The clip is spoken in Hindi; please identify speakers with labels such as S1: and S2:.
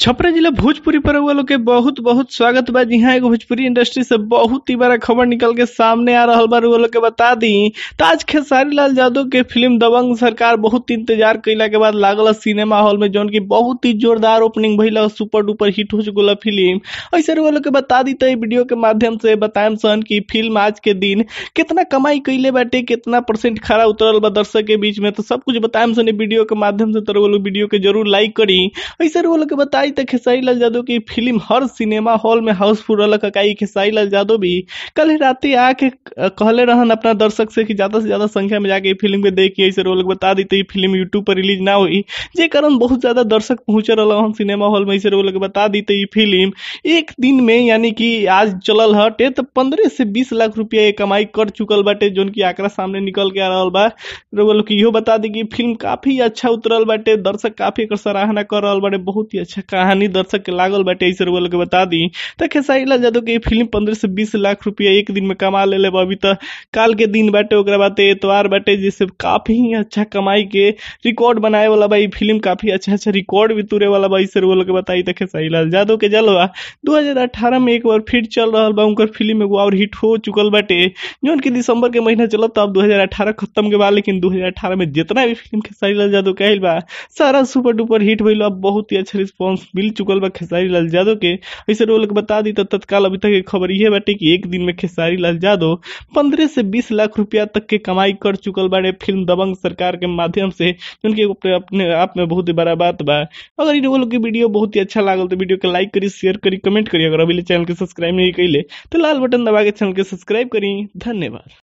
S1: छपरा जिला भोजपुरी पर
S2: वालों के बहुत बहुत स्वागत बा जी हाँ एगो भोजपुरी इंडस्ट्री से बहुत ही बड़ा खबर निकल के सामने आ रहा बा लोग के बता दी तो आज खेसारी लाल यादव के फिल्म दबंग सरकार बहुत इंतजार कैला के बाद लागल सिनेमा हॉल में जोन की बहुत ही जोरदार ओपनिंग भैल सुपर डुपर हिट हो चुके फिल्म ऐसे लोग के बता दी तो वीडियो के माध्यम से बताएम सन की फिल्म आज के दिन कितना कमाई कैले बाटे कितना परसेंट खड़ा उतरल बा दर्शक के बीच में तो सब कुछ बताएम सन वीडियो के माध्यम से तो लोग वीडियो के जरूर लाइक करी ऐसे लोग के बता आई तो खेसारी लाल जादव की फिल्म हर सिनेमा हॉल में हाउसफुल रहा का खेसारी लाल जादव भी कल रात आके कहले रहन अपना दर्शक से कि ज्यादा से ज्यादा संख्या में जाके फिल्म के देखिए ऐसे लोग बता दी तो फिल्म यूट्यूब पर रिलीज ना हुई जे कारण बहुत ज्यादा दर्शक पहुंचे रहा हन सिनेमा हॉल में ऐसे लोग बता दी तो फिल्म एक दिन में यानी कि आज चलल हटे तो पंद्रह से बीस लाख रुपया कमाई कर चुकल बाटे जोन की आंकड़ा सामने निकल के आ रहा बा लोग बता दी कि फिल्म काफी अच्छा उतरल बाटे दर्शक काफी एक सराहना कर रहा बाटे बहुत ही अच्छा कहानी दर्शक के लागल बाटे ऐसे रउआ लोग बता दी तो लाल जादव के फिल्म पंद्रह से बीस लाख रुपया एक दिन में कमा ले अभी तो काल के दिन बाटे ओकरा बाटे एतवार बाटे जिससे काफी अच्छा कमाई के रिकॉर्ड बनाए वाला भाई फिल्म काफी अच्छा अच्छा रिकॉर्ड भी तुरे वाला भाई से रउआ लोग बताई तो लाल जादव के जलवा दो अठारह में एक बार फिर चल रहा बा उनका फिल्म एगो और हिट हो चुकल बाटे जोन की दिसंबर के महीना चलत तो अब दो अठारह खत्म के बाद लेकिन दो हजार अठारह में जितना भी फिल्म लाल जादव कहल बा सारा सुपर डुपर हिट हो बहुत ही अच्छा रिस्पॉन्स मिल चुकल बा खेसारी लाल यादव के ऐसे रोल के बता दी तो तत्काल अभी तक खबर यह बाटे कि एक दिन में खेसारी लाल यादव पंद्रह से बीस लाख रुपया तक के कमाई कर चुकल बाड़े फिल्म दबंग सरकार के माध्यम से जिनके अपने आप में बहुत ही बड़ा बात बा अगर इन लोग की वीडियो बहुत ही अच्छा लागल तो वीडियो के लाइक करी शेयर करी कमेंट करी अगर अभी चैनल के सब्सक्राइब नहीं कैले तो लाल बटन दबा के चैनल के सब्सक्राइब करी धन्यवाद